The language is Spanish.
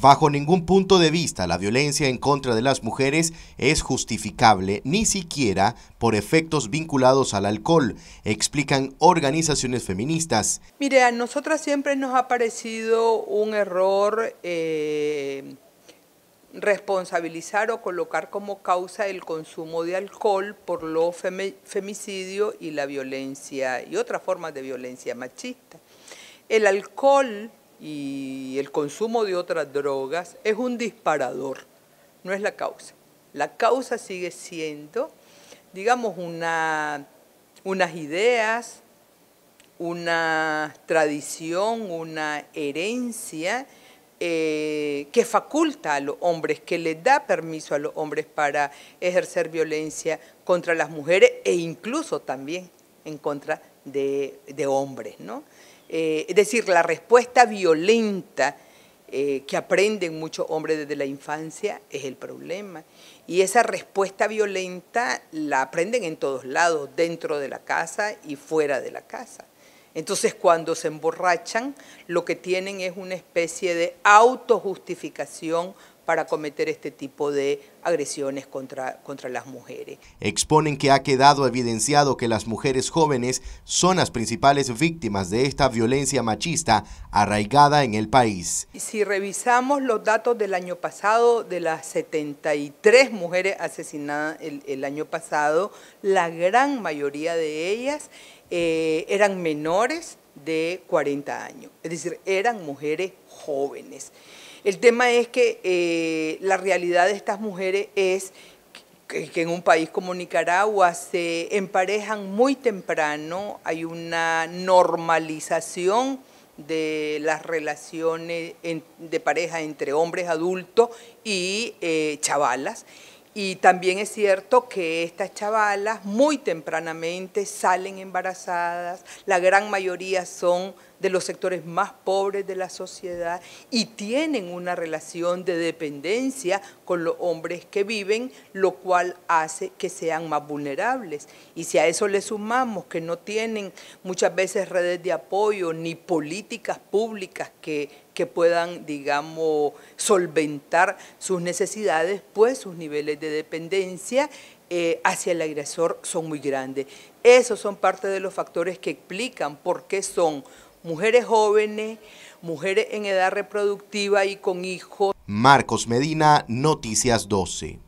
Bajo ningún punto de vista la violencia en contra de las mujeres es justificable ni siquiera por efectos vinculados al alcohol, explican organizaciones feministas. Mire, a nosotras siempre nos ha parecido un error eh, responsabilizar o colocar como causa el consumo de alcohol por lo femicidio y la violencia y otras formas de violencia machista. El alcohol y el consumo de otras drogas es un disparador, no es la causa. La causa sigue siendo, digamos, unas ideas, una tradición, una herencia eh, que faculta a los hombres, que les da permiso a los hombres para ejercer violencia contra las mujeres e incluso también en contra de, de hombres, ¿no? Eh, es decir, la respuesta violenta eh, que aprenden muchos hombres desde la infancia es el problema. Y esa respuesta violenta la aprenden en todos lados, dentro de la casa y fuera de la casa. Entonces cuando se emborrachan, lo que tienen es una especie de autojustificación para cometer este tipo de agresiones contra, contra las mujeres. Exponen que ha quedado evidenciado que las mujeres jóvenes son las principales víctimas de esta violencia machista arraigada en el país. Si revisamos los datos del año pasado, de las 73 mujeres asesinadas el, año pasado, la gran mayoría de ellas eh, eran menores de 40 años, es decir, eran mujeres jóvenes. El tema es que eh, la realidad de estas mujeres es que, en un país como Nicaragua se emparejan muy temprano, hay una normalización de las relaciones de pareja entre hombres adultos y eh, chavalas. Y también es cierto que estas chavalas muy tempranamente salen embarazadas, la gran mayoría son de los sectores más pobres de la sociedad y tienen una relación de dependencia con los hombres que viven, lo cual hace que sean más vulnerables. Y si a eso le sumamos que no tienen muchas veces redes de apoyo ni políticas públicas que, puedan, digamos, solventar sus necesidades, pues sus niveles de dependencia eh, hacia el agresor son muy grandes. Esos son parte de los factores que explican por qué son mujeres jóvenes, mujeres en edad reproductiva y con hijos. Marcos Medina, Noticias 12.